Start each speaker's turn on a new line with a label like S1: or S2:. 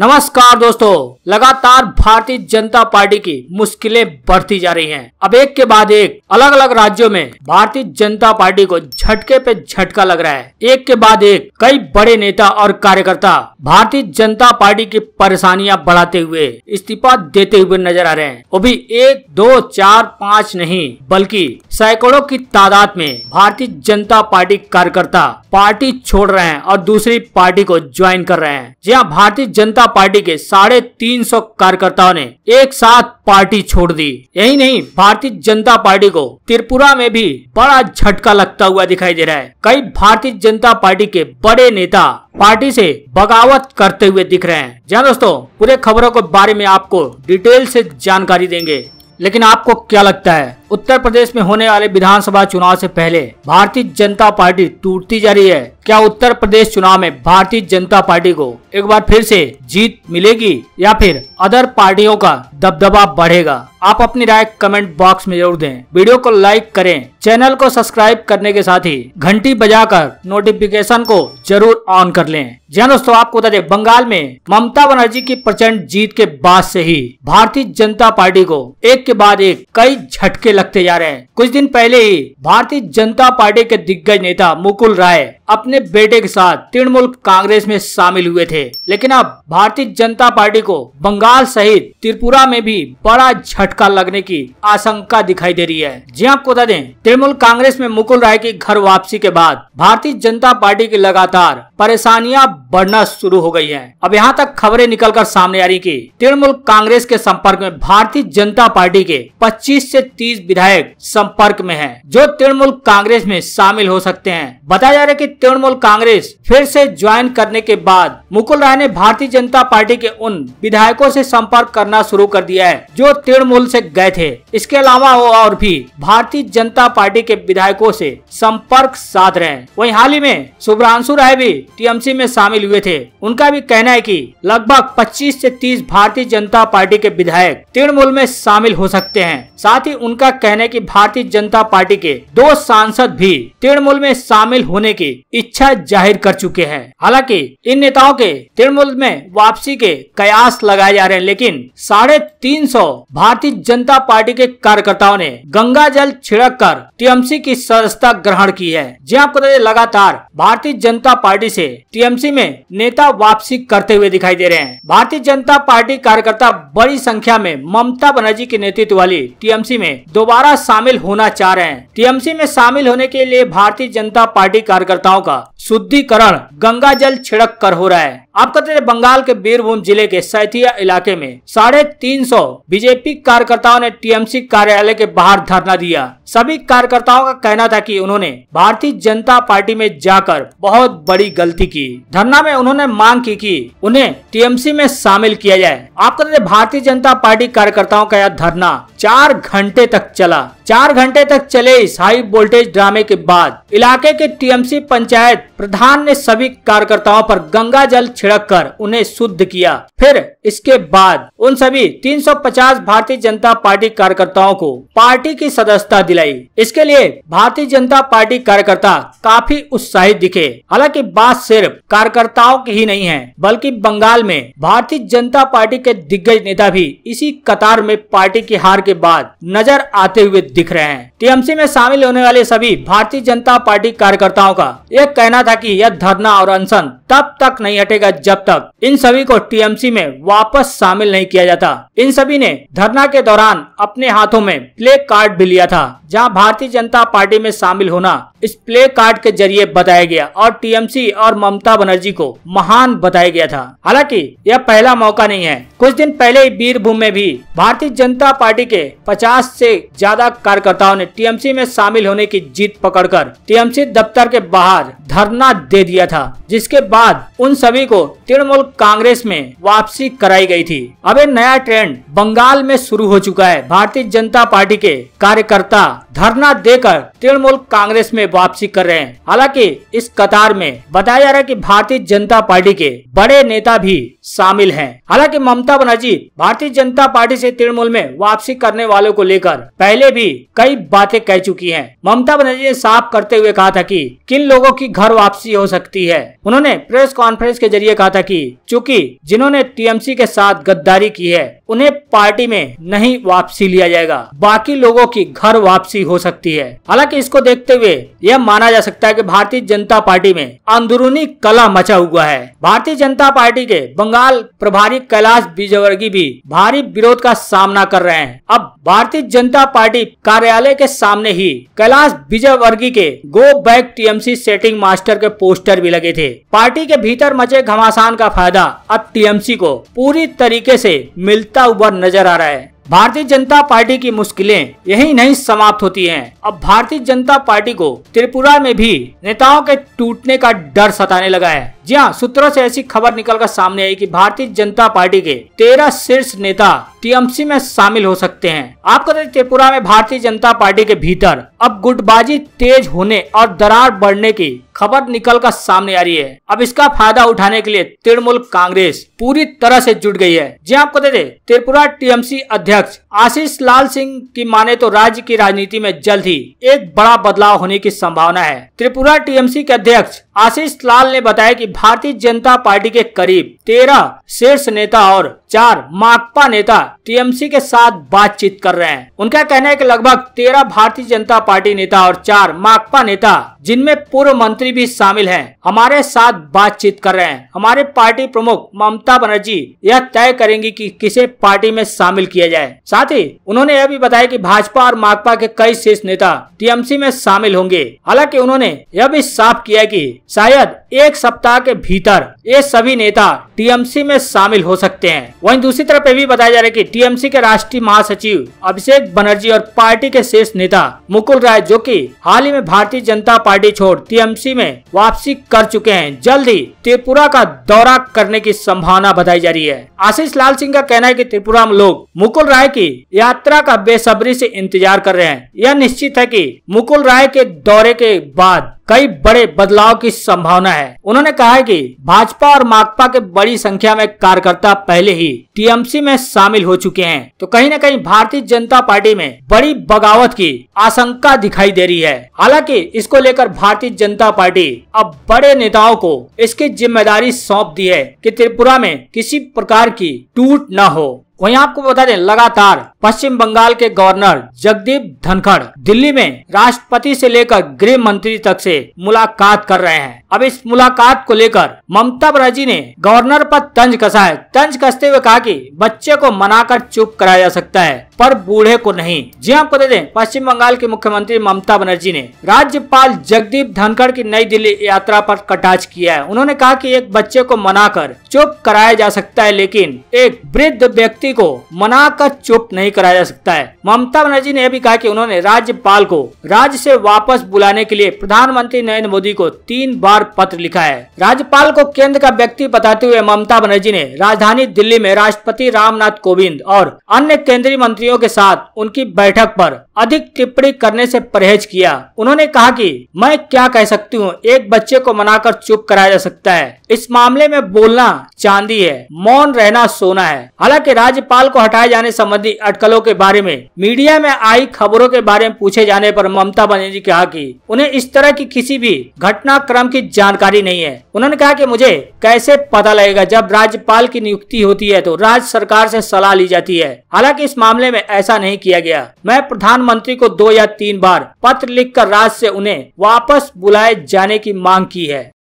S1: नमस्कार दोस्तों लगातार भारतीय जनता पार्टी की मुश्किलें बढ़ती जा रही हैं। अब एक के बाद एक अलग अलग राज्यों में भारतीय जनता पार्टी को झटके पे झटका लग रहा है एक के बाद एक कई बड़े नेता और कार्यकर्ता भारतीय जनता पार्टी की परेशानियां बढ़ाते हुए इस्तीफा देते हुए नजर आ रहे हैं वो भी एक दो चार पाँच नहीं बल्कि सैकड़ों की तादाद में भारतीय जनता पार्टी कार्यकर्ता पार्टी छोड़ रहे हैं और दूसरी पार्टी को ज्वाइन कर रहे हैं जी हाँ, भारतीय जनता जनता पार्टी के साढ़े तीन सौ कार्यकर्ताओं ने एक साथ पार्टी छोड़ दी यही नहीं भारतीय जनता पार्टी को त्रिपुरा में भी बड़ा झटका लगता हुआ दिखाई दे रहा है कई भारतीय जनता पार्टी के बड़े नेता पार्टी से बगावत करते हुए दिख रहे हैं जहाँ दोस्तों पूरे खबरों के बारे में आपको डिटेल से जानकारी देंगे लेकिन आपको क्या लगता है उत्तर प्रदेश में होने वाले विधानसभा चुनाव से पहले भारतीय जनता पार्टी टूटती जा रही है क्या उत्तर प्रदेश चुनाव में भारतीय जनता पार्टी को एक बार फिर से जीत मिलेगी या फिर अदर पार्टियों का दबदबा बढ़ेगा आप अपनी राय कमेंट बॉक्स में जरूर दें वीडियो को लाइक करें चैनल को सब्सक्राइब करने के साथ ही घंटी बजाकर नोटिफिकेशन को जरूर ऑन कर लें जय हाँ दोस्तों आपको बता दें बंगाल में ममता बनर्जी की प्रचंड जीत के बाद से ही भारतीय जनता पार्टी को एक के बाद एक कई झटके लग लगते जा रहे हैं कुछ दिन पहले ही भारतीय जनता पार्टी के दिग्गज नेता मुकुल राय अपने बेटे के साथ तृणमूल कांग्रेस में शामिल हुए थे लेकिन अब भारतीय जनता पार्टी को बंगाल सहित त्रिपुरा में भी बड़ा झटका लगने की आशंका दिखाई दे रही है जी आपको हाँ, बता दें तृणमूल कांग्रेस में मुकुल राय की घर वापसी के बाद भारतीय जनता पार्टी की लगातार परेशानियां बढ़ना शुरू हो गई है अब यहाँ तक खबरें निकल कर सामने आ रही की तृणमूल कांग्रेस के संपर्क में भारतीय जनता पार्टी के 25 से 30 विधायक संपर्क में हैं, जो तृणमूल कांग्रेस में शामिल हो सकते हैं बताया जा रहा है की तृणमूल कांग्रेस फिर से ज्वाइन करने के बाद मुकुल राय ने भारतीय जनता पार्टी के उन विधायकों से संपर्क करना शुरू कर दिया है जो तृणमूल से गए थे इसके अलावा वो और भी भारतीय जनता पार्टी के विधायकों से संपर्क साध रहे हैं वही हाल ही में शुभ्रांशु राय भी टीएमसी में शामिल हुए थे उनका भी कहना है की लगभग पच्चीस ऐसी तीस भारतीय जनता पार्टी के विधायक तृणमूल में शामिल हो सकते हैं साथ ही उनका कहना है की भारतीय जनता पार्टी के दो सांसद भी तृणमूल में शामिल होने की इच्छा जाहिर कर चुके हैं हालांकि इन नेताओं के तृणमूल में वापसी के कयास लगाए जा रहे हैं लेकिन साढ़े तीन सौ भारतीय जनता पार्टी के कार्यकर्ताओं ने गंगा जल छिड़क कर टीएमसी की सदस्यता ग्रहण की है जी आपको लगातार भारतीय जनता पार्टी से टीएमसी में नेता वापसी करते हुए दिखाई दे रहे हैं भारतीय जनता पार्टी कार्यकर्ता बड़ी संख्या में ममता बनर्जी के नेतृत्व वाली टीएमसी में दोबारा शामिल होना चाह रहे हैं टीएमसी में शामिल होने के लिए भारतीय जनता पार्टी कार्यकर्ताओं なか、शुद्धिकरण गंगा जल छिड़क कर हो रहा है आप कहते हैं बंगाल के बीरभूम जिले के सैथिया इलाके में साढ़े तीन सौ बीजेपी कार्यकर्ताओं ने टीएमसी कार्यालय के बाहर धरना दिया सभी कार्यकर्ताओं का कहना था कि उन्होंने भारतीय जनता पार्टी में जाकर बहुत बड़ी गलती की धरना में उन्होंने मांग की कि उन्हें टीएमसी में शामिल किया जाए आप कहते हैं भारतीय जनता पार्टी कार्यकर्ताओं का यह धरना चार घंटे तक चला चार घंटे तक चले इस हाई वोल्टेज ड्रामे के बाद इलाके के टीएमसी पंचायत प्रधान ने सभी कार्यकर्ताओं पर गंगा जल छिड़क कर उन्हें शुद्ध किया फिर इसके बाद उन सभी 350 भारतीय जनता पार्टी कार्यकर्ताओं को पार्टी की सदस्यता दिलाई इसके लिए भारतीय जनता पार्टी कार्यकर्ता काफी उत्साहित दिखे हालांकि बात सिर्फ कार्यकर्ताओं की ही नहीं है बल्कि बंगाल में भारतीय जनता पार्टी के दिग्गज नेता भी इसी कतार में पार्टी की हार के बाद नजर आते हुए दिख रहे हैं टीएमसी में शामिल होने वाले सभी भारतीय जनता पार्टी कार्यकर्ताओं का यह कहना था कि यह धरना और अनशन तब तक नहीं हटेगा जब तक इन सभी को टीएमसी में वापस शामिल नहीं किया जाता इन सभी ने धरना के दौरान अपने हाथों में प्ले कार्ड भी लिया था जहां भारतीय जनता पार्टी में शामिल होना इस प्ले कार्ड के जरिए बताया गया और टीएमसी और ममता बनर्जी को महान बताया गया था हालांकि यह पहला मौका नहीं है कुछ दिन पहले बीरभूम वीरभूम में भी भारतीय जनता पार्टी के 50 से ज्यादा कार्यकर्ताओं ने टीएमसी में शामिल होने की जीत पकड़कर टीएमसी दफ्तर के बाहर धरना दे दिया था जिसके बाद उन सभी को तृणमूल कांग्रेस में वापसी कराई गई थी अब एक नया ट्रेंड बंगाल में शुरू हो चुका है भारतीय जनता पार्टी के कार्यकर्ता धरना देकर तृणमूल कांग्रेस में वापसी कर रहे हैं हालांकि इस कतार में बताया जा रहा है कि भारतीय जनता पार्टी के बड़े नेता भी शामिल हैं। हालांकि ममता बनर्जी भारतीय जनता पार्टी से तृणमूल में वापसी करने वालों को लेकर पहले भी कई बातें कह चुकी हैं। ममता बनर्जी ने साफ करते हुए कहा था कि किन लोगों की घर वापसी हो सकती है उन्होंने प्रेस कॉन्फ्रेंस के जरिए कहा था कि चूंकि जिन्होंने टीएमसी के साथ गद्दारी की है उन्हें पार्टी में नहीं वापसी लिया जाएगा बाकी लोगों की घर वापसी हो सकती है हालांकि इसको देखते हुए यह माना जा सकता है कि भारतीय जनता पार्टी में अंदरूनी कला मचा हुआ है भारतीय जनता पार्टी के बंग बंगाल प्रभारी कैलाश विजयवर्गीय भी भारी विरोध का सामना कर रहे हैं अब भारतीय जनता पार्टी कार्यालय के सामने ही कैलाश विजयवर्गीय के go back TMC setting master के पोस्टर भी लगे थे पार्टी के भीतर मचे घमासान का फायदा अब टीएमसी को पूरी तरीके से मिलता हुआ नजर आ रहा है भारतीय जनता पार्टी की मुश्किलें यही नहीं समाप्त होती हैं। अब भारतीय जनता पार्टी को त्रिपुरा में भी नेताओं के टूटने का डर सताने लगा है जी हाँ सूत्रों से ऐसी खबर निकल कर सामने आई कि भारतीय जनता पार्टी के तेरह शीर्ष नेता टीएमसी में शामिल हो सकते हैं आपको त्रिपुरा में भारतीय जनता पार्टी के भीतर अब गुटबाजी तेज होने और दरार बढ़ने की खबर निकल कर सामने आ रही है अब इसका फायदा उठाने के लिए तृणमूल कांग्रेस पूरी तरह से जुट गई है जी हाँ, आपको दे दे त्रिपुरा टीएमसी अध्यक्ष आशीष लाल सिंह की माने तो राज्य की राजनीति में जल्द ही एक बड़ा बदलाव होने की संभावना है त्रिपुरा टीएमसी के अध्यक्ष आशीष लाल ने बताया कि भारतीय जनता पार्टी के करीब तेरह शीर्ष नेता और चार माकपा नेता टीएमसी के साथ बातचीत कर रहे हैं उनका कहना है कि लगभग तेरह भारतीय जनता पार्टी नेता और चार माकपा नेता जिनमें पूर्व मंत्री एमपी भी शामिल हैं हमारे साथ बातचीत कर रहे हैं हमारे पार्टी प्रमुख ममता बनर्जी यह तय करेंगी कि किसे पार्टी में शामिल किया जाए साथ ही उन्होंने यह भी बताया कि भाजपा और माकपा के कई शीर्ष नेता टीएमसी में शामिल होंगे हालांकि उन्होंने यह भी साफ किया कि शायद एक सप्ताह के भीतर ये सभी नेता टीएमसी में शामिल हो सकते हैं वहीं दूसरी तरफ ये भी बताया जा रहा है कि टीएमसी के राष्ट्रीय महासचिव अभिषेक बनर्जी और पार्टी के शीर्ष नेता मुकुल राय जो कि हाल ही में भारतीय जनता पार्टी छोड़ टीएमसी में में वापसी कर चुके हैं जल्द ही त्रिपुरा का दौरा करने की संभावना बताई जा रही है आशीष लाल सिंह का कहना है कि त्रिपुरा में लोग मुकुल राय की यात्रा का बेसब्री से इंतजार कर रहे हैं यह निश्चित है कि मुकुल राय के दौरे के बाद कई बड़े बदलाव की संभावना है उन्होंने कहा है कि भाजपा और माकपा के बड़ी संख्या में कार्यकर्ता पहले ही टीएमसी में शामिल हो चुके हैं तो कहीं न कहीं भारतीय जनता पार्टी में बड़ी बगावत की आशंका दिखाई दे रही है हालांकि इसको लेकर भारतीय जनता पार्टी अब बड़े नेताओं को इसकी जिम्मेदारी सौंप दी है की त्रिपुरा में किसी प्रकार की टूट न हो वहीं आपको बता दें लगातार पश्चिम बंगाल के गवर्नर जगदीप धनखड़ दिल्ली में राष्ट्रपति से लेकर गृह मंत्री तक से मुलाकात कर रहे हैं अब इस मुलाकात को लेकर ममता बनर्जी ने गवर्नर पर तंज कसा है तंज कसते हुए कहा कि बच्चे को मनाकर चुप कराया जा सकता है पर बूढ़े को नहीं जी हाँ, आपको दे दें पश्चिम बंगाल के मुख्यमंत्री ममता बनर्जी ने राज्यपाल जगदीप धनखड़ की नई दिल्ली यात्रा पर कटाच किया है उन्होंने कहा कि एक बच्चे को मनाकर चुप कराया जा सकता है लेकिन एक वृद्ध व्यक्ति किसी को मना कर चुप नहीं कराया जा सकता है ममता बनर्जी ने यह भी कहा कि उन्होंने राज्यपाल को राज्य से वापस बुलाने के लिए प्रधानमंत्री नरेंद्र मोदी को तीन बार पत्र लिखा है राज्यपाल को केंद्र का व्यक्ति बताते हुए ममता बनर्जी ने राजधानी दिल्ली में राष्ट्रपति रामनाथ कोविंद और अन्य केंद्रीय मंत्रियों के साथ उनकी बैठक पर अधिक टिप्पणी करने से परहेज किया उन्होंने कहा कि मैं क्या कह सकती हूँ एक बच्चे को मनाकर चुप कराया जा सकता है इस मामले में बोलना चांदी है मौन रहना सोना है हालांकि राज्य राज्यपाल को हटाए जाने संबंधी अटकलों के बारे में मीडिया में आई खबरों के बारे में पूछे जाने पर ममता बनर्जी कहा कि उन्हें इस तरह की किसी भी घटनाक्रम की जानकारी नहीं है उन्होंने कहा कि मुझे कैसे पता लगेगा जब राज्यपाल की नियुक्ति होती है तो राज्य सरकार से सलाह ली जाती है हालांकि इस मामले में ऐसा नहीं किया गया मैं प्रधानमंत्री को दो या तीन बार पत्र लिख राज्य से उन्हें वापस बुलाए जाने की मांग की है